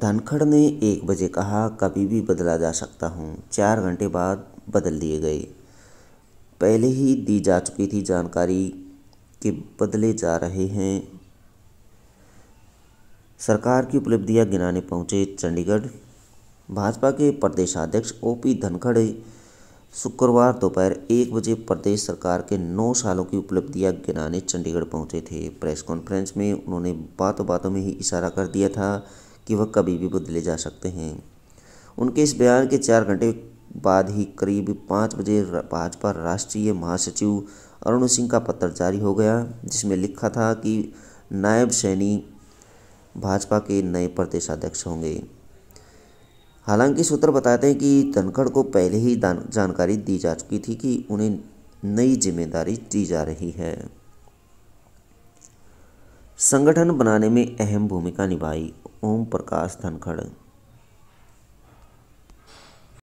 धनखड़ ने एक बजे कहा कभी भी बदला जा सकता हूँ चार घंटे बाद बदल दिए गए पहले ही दी जा चुकी थी जानकारी कि बदले जा रहे हैं सरकार की उपलब्धियाँ गिनाने पहुँचे चंडीगढ़ भाजपा के प्रदेश अध्यक्ष पी धनखड़े शुक्रवार दोपहर एक बजे प्रदेश सरकार के नौ सालों की उपलब्धियां गिनाने चंडीगढ़ पहुंचे थे प्रेस कॉन्फ्रेंस में उन्होंने बातों बातों में ही इशारा कर दिया था कि वह कभी भी बदले जा सकते हैं उनके इस बयान के चार घंटे बाद ही करीब पाँच बजे भाजपा राष्ट्रीय महासचिव अरुण सिंह का पत्र जारी हो गया जिसमें लिखा था कि नायब सैनी भाजपा के नए प्रदेशाध्यक्ष होंगे हालांकि सूत्र बताते हैं कि धनखड़ को पहले ही जानकारी दी जा चुकी थी कि उन्हें नई जिम्मेदारी दी जा रही है संगठन बनाने में अहम भूमिका निभाई ओम प्रकाश धनखड़